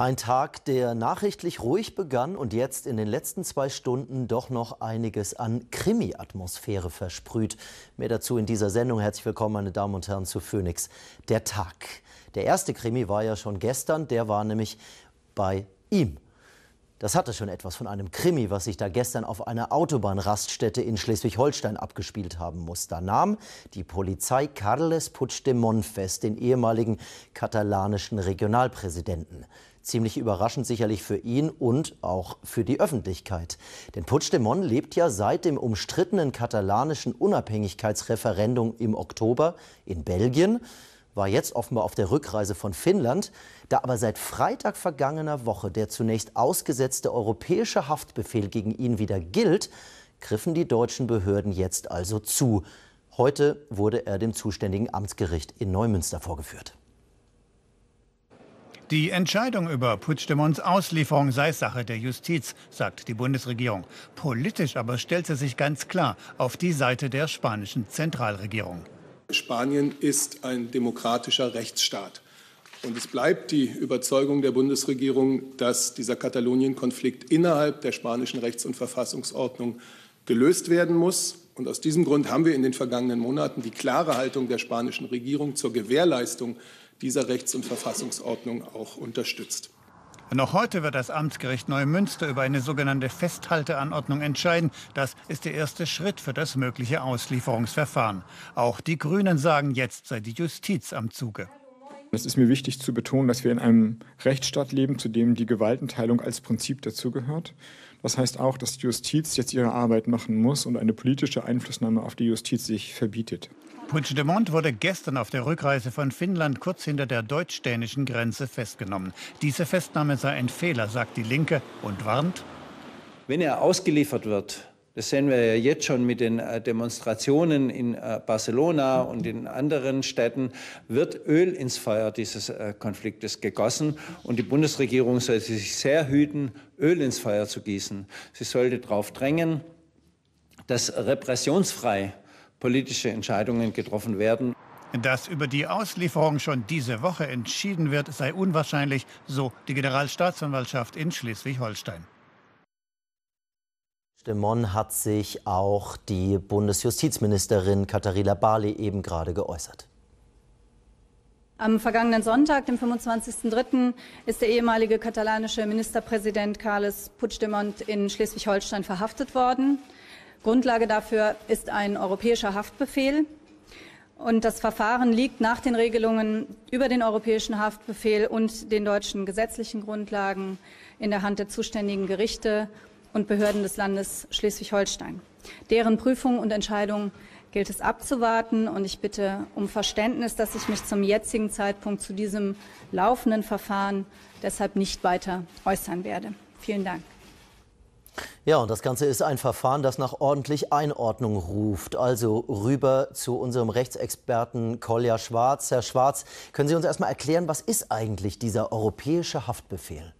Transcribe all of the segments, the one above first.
Ein Tag, der nachrichtlich ruhig begann und jetzt in den letzten zwei Stunden doch noch einiges an Krimi-Atmosphäre versprüht. Mehr dazu in dieser Sendung. Herzlich willkommen, meine Damen und Herren, zu Phoenix. Der Tag. Der erste Krimi war ja schon gestern, der war nämlich bei ihm. Das hatte schon etwas von einem Krimi, was sich da gestern auf einer Autobahnraststätte in Schleswig-Holstein abgespielt haben muss. Da nahm die Polizei Carles Puigdemont fest, den ehemaligen katalanischen Regionalpräsidenten. Ziemlich überraschend sicherlich für ihn und auch für die Öffentlichkeit. Denn Puigdemont lebt ja seit dem umstrittenen katalanischen Unabhängigkeitsreferendum im Oktober in Belgien war jetzt offenbar auf der Rückreise von Finnland. Da aber seit Freitag vergangener Woche der zunächst ausgesetzte europäische Haftbefehl gegen ihn wieder gilt, griffen die deutschen Behörden jetzt also zu. Heute wurde er dem zuständigen Amtsgericht in Neumünster vorgeführt. Die Entscheidung über Puigdemonts Auslieferung sei Sache der Justiz, sagt die Bundesregierung. Politisch aber stellt sie sich ganz klar auf die Seite der spanischen Zentralregierung. Spanien ist ein demokratischer Rechtsstaat. Und es bleibt die Überzeugung der Bundesregierung, dass dieser Katalonien-Konflikt innerhalb der spanischen Rechts- und Verfassungsordnung gelöst werden muss. Und aus diesem Grund haben wir in den vergangenen Monaten die klare Haltung der spanischen Regierung zur Gewährleistung dieser Rechts- und Verfassungsordnung auch unterstützt. Noch heute wird das Amtsgericht Neumünster über eine sogenannte Festhalteanordnung entscheiden. Das ist der erste Schritt für das mögliche Auslieferungsverfahren. Auch die Grünen sagen, jetzt sei die Justiz am Zuge. Es ist mir wichtig zu betonen, dass wir in einem Rechtsstaat leben, zu dem die Gewaltenteilung als Prinzip dazugehört. Das heißt auch, dass die Justiz jetzt ihre Arbeit machen muss und eine politische Einflussnahme auf die Justiz sich verbietet. Puigdemont wurde gestern auf der Rückreise von Finnland kurz hinter der deutsch-dänischen Grenze festgenommen. Diese Festnahme sei ein Fehler, sagt die Linke und warnt. Wenn er ausgeliefert wird, das sehen wir ja jetzt schon mit den äh, Demonstrationen in äh, Barcelona und in anderen Städten, wird Öl ins Feuer dieses äh, Konfliktes gegossen. Und die Bundesregierung sollte sich sehr hüten, Öl ins Feuer zu gießen. Sie sollte darauf drängen, dass repressionsfrei politische Entscheidungen getroffen werden. Dass über die Auslieferung schon diese Woche entschieden wird, sei unwahrscheinlich, so die Generalstaatsanwaltschaft in Schleswig-Holstein. Stemon hat sich auch die Bundesjustizministerin Katharina Barley eben gerade geäußert. Am vergangenen Sonntag, dem 25.03., ist der ehemalige katalanische Ministerpräsident Carles Puigdemont in Schleswig-Holstein verhaftet worden. Grundlage dafür ist ein europäischer Haftbefehl. Und das Verfahren liegt nach den Regelungen über den europäischen Haftbefehl und den deutschen gesetzlichen Grundlagen in der Hand der zuständigen Gerichte und Behörden des Landes Schleswig-Holstein. Deren Prüfung und Entscheidung gilt es abzuwarten. Und ich bitte um Verständnis, dass ich mich zum jetzigen Zeitpunkt zu diesem laufenden Verfahren deshalb nicht weiter äußern werde. Vielen Dank. Ja, und das Ganze ist ein Verfahren, das nach ordentlich Einordnung ruft. Also rüber zu unserem Rechtsexperten Kolja Schwarz. Herr Schwarz, können Sie uns erstmal erklären, was ist eigentlich dieser europäische Haftbefehl?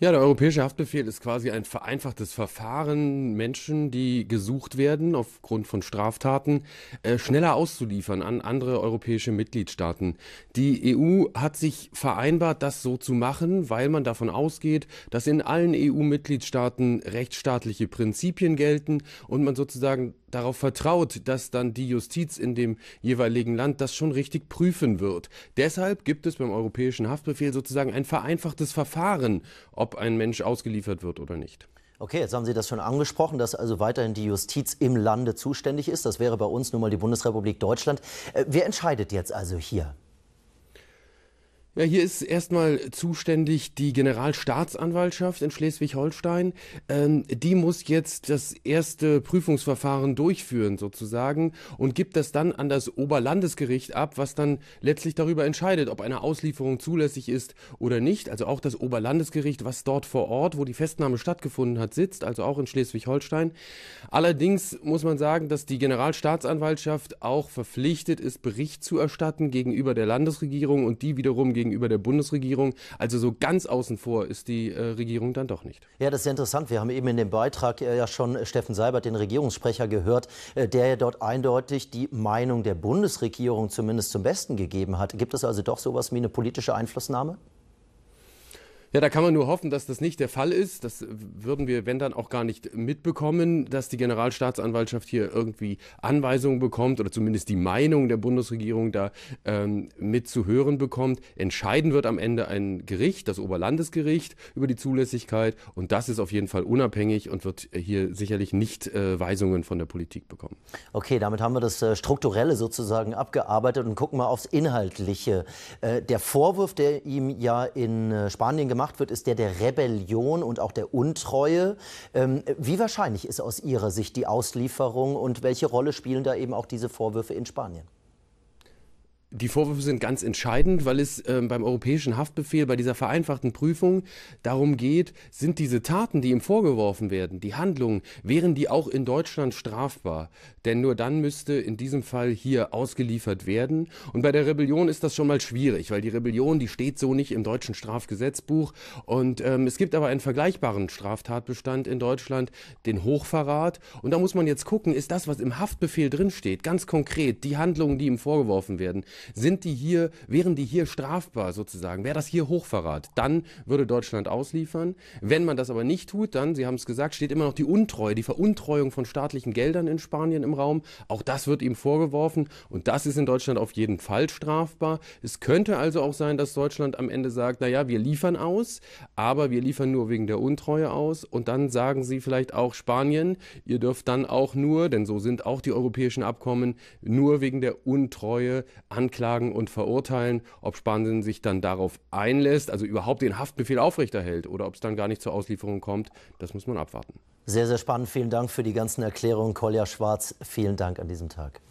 Ja, der europäische Haftbefehl ist quasi ein vereinfachtes Verfahren, Menschen, die gesucht werden aufgrund von Straftaten, äh, schneller auszuliefern an andere europäische Mitgliedstaaten. Die EU hat sich vereinbart, das so zu machen, weil man davon ausgeht, dass in allen EU-Mitgliedstaaten rechtsstaatliche Prinzipien gelten und man sozusagen darauf vertraut, dass dann die Justiz in dem jeweiligen Land das schon richtig prüfen wird. Deshalb gibt es beim europäischen Haftbefehl sozusagen ein vereinfachtes Verfahren, ob ob ein Mensch ausgeliefert wird oder nicht. Okay, jetzt haben Sie das schon angesprochen, dass also weiterhin die Justiz im Lande zuständig ist. Das wäre bei uns nun mal die Bundesrepublik Deutschland. Äh, wer entscheidet jetzt also hier? Ja, hier ist erstmal zuständig die Generalstaatsanwaltschaft in Schleswig-Holstein. Ähm, die muss jetzt das erste Prüfungsverfahren durchführen sozusagen und gibt das dann an das Oberlandesgericht ab, was dann letztlich darüber entscheidet, ob eine Auslieferung zulässig ist oder nicht. Also auch das Oberlandesgericht, was dort vor Ort, wo die Festnahme stattgefunden hat, sitzt, also auch in Schleswig-Holstein. Allerdings muss man sagen, dass die Generalstaatsanwaltschaft auch verpflichtet ist, Bericht zu erstatten gegenüber der Landesregierung und die wiederum gegen gegenüber der Bundesregierung. Also so ganz außen vor ist die äh, Regierung dann doch nicht. Ja, das ist interessant. Wir haben eben in dem Beitrag äh, ja schon äh, Steffen Seibert, den Regierungssprecher, gehört, äh, der ja dort eindeutig die Meinung der Bundesregierung zumindest zum Besten gegeben hat. Gibt es also doch sowas wie eine politische Einflussnahme? Ja, da kann man nur hoffen, dass das nicht der Fall ist. Das würden wir, wenn dann, auch gar nicht mitbekommen, dass die Generalstaatsanwaltschaft hier irgendwie Anweisungen bekommt oder zumindest die Meinung der Bundesregierung da ähm, mit bekommt. Entscheiden wird am Ende ein Gericht, das Oberlandesgericht, über die Zulässigkeit. Und das ist auf jeden Fall unabhängig und wird hier sicherlich nicht äh, Weisungen von der Politik bekommen. Okay, damit haben wir das äh, Strukturelle sozusagen abgearbeitet und gucken mal aufs Inhaltliche. Äh, der Vorwurf, der ihm ja in äh, Spanien gemacht gemacht wird, ist der der Rebellion und auch der Untreue. Ähm, wie wahrscheinlich ist aus Ihrer Sicht die Auslieferung und welche Rolle spielen da eben auch diese Vorwürfe in Spanien? Die Vorwürfe sind ganz entscheidend, weil es ähm, beim europäischen Haftbefehl, bei dieser vereinfachten Prüfung darum geht, sind diese Taten, die ihm vorgeworfen werden, die Handlungen, wären die auch in Deutschland strafbar? Denn nur dann müsste in diesem Fall hier ausgeliefert werden. Und bei der Rebellion ist das schon mal schwierig, weil die Rebellion, die steht so nicht im deutschen Strafgesetzbuch. Und ähm, es gibt aber einen vergleichbaren Straftatbestand in Deutschland, den Hochverrat. Und da muss man jetzt gucken, ist das, was im Haftbefehl drinsteht, ganz konkret, die Handlungen, die ihm vorgeworfen werden, sind die hier, wären die hier strafbar sozusagen? Wäre das hier Hochverrat? Dann würde Deutschland ausliefern. Wenn man das aber nicht tut, dann, Sie haben es gesagt, steht immer noch die Untreue, die Veruntreuung von staatlichen Geldern in Spanien im Raum. Auch das wird ihm vorgeworfen und das ist in Deutschland auf jeden Fall strafbar. Es könnte also auch sein, dass Deutschland am Ende sagt, naja, wir liefern aus, aber wir liefern nur wegen der Untreue aus und dann sagen sie vielleicht auch Spanien, ihr dürft dann auch nur, denn so sind auch die europäischen Abkommen, nur wegen der Untreue an anklagen und verurteilen, ob Spanien sich dann darauf einlässt, also überhaupt den Haftbefehl aufrechterhält oder ob es dann gar nicht zur Auslieferung kommt, das muss man abwarten. Sehr, sehr spannend. Vielen Dank für die ganzen Erklärungen, Kolja Schwarz. Vielen Dank an diesem Tag.